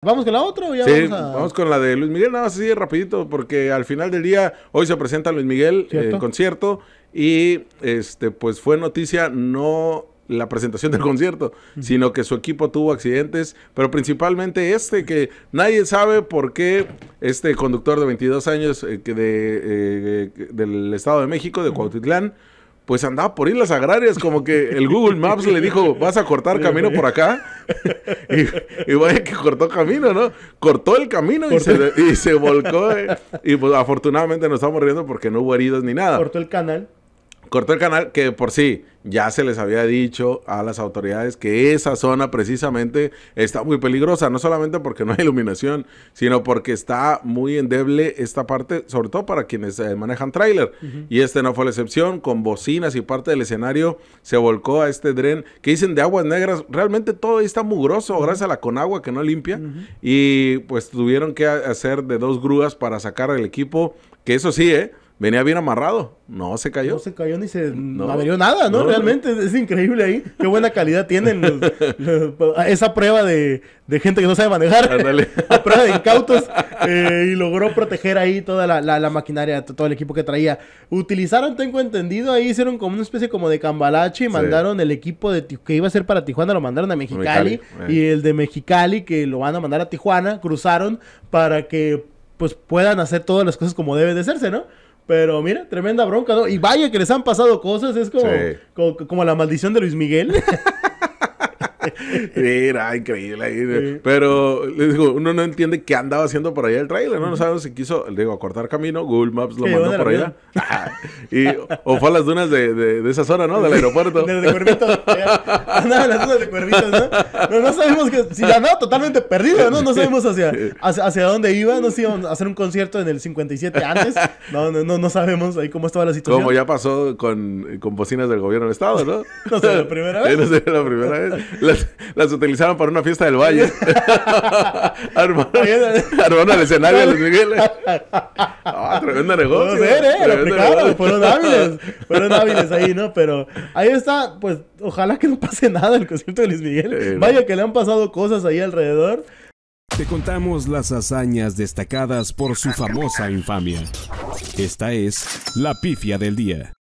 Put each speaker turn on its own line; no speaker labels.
¿Vamos con la otra
o ya vamos, a... vamos
con la de Luis Miguel, nada más así rapidito, porque al final del día, hoy se presenta Luis Miguel en eh, concierto y este pues fue noticia no la presentación del concierto, sino que su equipo tuvo accidentes, pero principalmente este, que nadie sabe por qué este conductor de 22 años eh, que eh, de, del Estado de México, de Cuautitlán, pues andaba por Islas Agrarias, como que el Google Maps le dijo, vas a cortar camino por acá. y, vaya que cortó camino, ¿no? Cortó el camino y se, volcó. Eh. Y pues afortunadamente nos estamos riendo porque no hubo heridos ni nada. Cortó el canal. Cortó el canal que por sí ya se les había dicho a las autoridades que esa zona precisamente está muy peligrosa, no solamente porque no hay iluminación, sino porque está muy endeble esta parte, sobre todo para quienes eh, manejan tráiler. Y este no fue la excepción, con bocinas y parte del escenario se volcó a este dren que dicen de aguas negras, realmente todo está mugroso gracias a la Conagua que no limpia y pues tuvieron que hacer de dos grúas para sacar al equipo, que eso sí, ¿eh? venía bien amarrado. No se cayó. No se cayó ni se no, averió nada, ¿no? Realmente
Es, increíble ahí. Qué buena calidad tienen esa prueba de, gente que no sabe manejar. la prueba de incautos. Eh, y logró proteger ahí toda la, la, maquinaria, todo el equipo que traía. Utilizaron, tengo entendido, ahí hicieron como una especie como de cambalache y mandaron el equipo de, que iba a ser para Tijuana, lo mandaron a Mexicali. Eh. y el de Mexicali, que lo van a mandar a Tijuana, cruzaron para que pues puedan hacer todas las cosas como debe de hacerse, ¿no? Pero mira, tremenda bronca, ¿no? Y vaya que les han pasado cosas, es como, como la maldición de Luis Miguel.
Mira, increíble. Pero les digo, uno no entiende qué andaba haciendo por allá el trailer, ¿no? No sabemos si quiso, digo, acortar camino, Google Maps lo mandó por allá. y, o fue a las dunas de, de, esa zona, ¿no? Del aeropuerto. de, de Cuervitos.
Andaba las dunas de Cuervitos, ¿no? Pero no sabemos que, si andaba totalmente perdido, ¿no? No sabemos hacia, hacia, dónde iba, no sé, iban a hacer un concierto en el 57 antes. No, no, no, no sabemos ahí cómo estaba la situación. Como ya
pasó con, con bocinas del gobierno del Estado, ¿no? no sé, la
primera vez. no sé, la primera vez
las, utilizaron para una fiesta del valle. armaron, el escenario de Luis Miguel. tremendo negocio. eh. fueron hábiles.
Fueron hábiles ahí, ¿no? Pero ahí está, pues ojalá que no pase nada el concierto de Luis Miguel. Vaya que le han pasado cosas ahí alrededor. Te
contamos las hazañas destacadas por su famosa infamia. Esta es la pifia del día.